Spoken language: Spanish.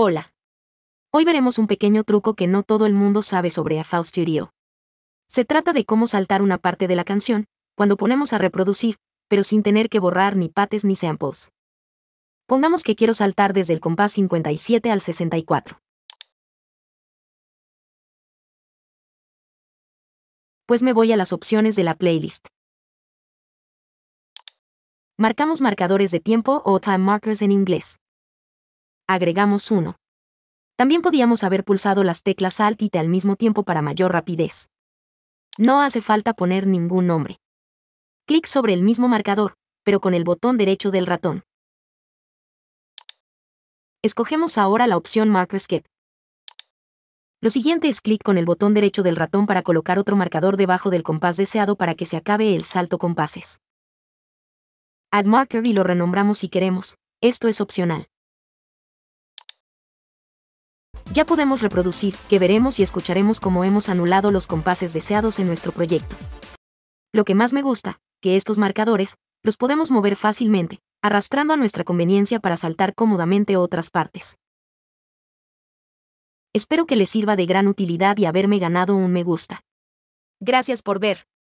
Hola. Hoy veremos un pequeño truco que no todo el mundo sabe sobre A Studio. Se trata de cómo saltar una parte de la canción, cuando ponemos a reproducir, pero sin tener que borrar ni pates ni samples. Pongamos que quiero saltar desde el compás 57 al 64. Pues me voy a las opciones de la playlist. Marcamos marcadores de tiempo o time markers en inglés agregamos uno. También podíamos haber pulsado las teclas Alt y T al mismo tiempo para mayor rapidez. No hace falta poner ningún nombre. Clic sobre el mismo marcador, pero con el botón derecho del ratón. Escogemos ahora la opción Marker Skip. Lo siguiente es clic con el botón derecho del ratón para colocar otro marcador debajo del compás deseado para que se acabe el salto compases. Add marker y lo renombramos si queremos, esto es opcional ya podemos reproducir, que veremos y escucharemos cómo hemos anulado los compases deseados en nuestro proyecto. Lo que más me gusta, que estos marcadores, los podemos mover fácilmente, arrastrando a nuestra conveniencia para saltar cómodamente otras partes. Espero que les sirva de gran utilidad y haberme ganado un me gusta. Gracias por ver.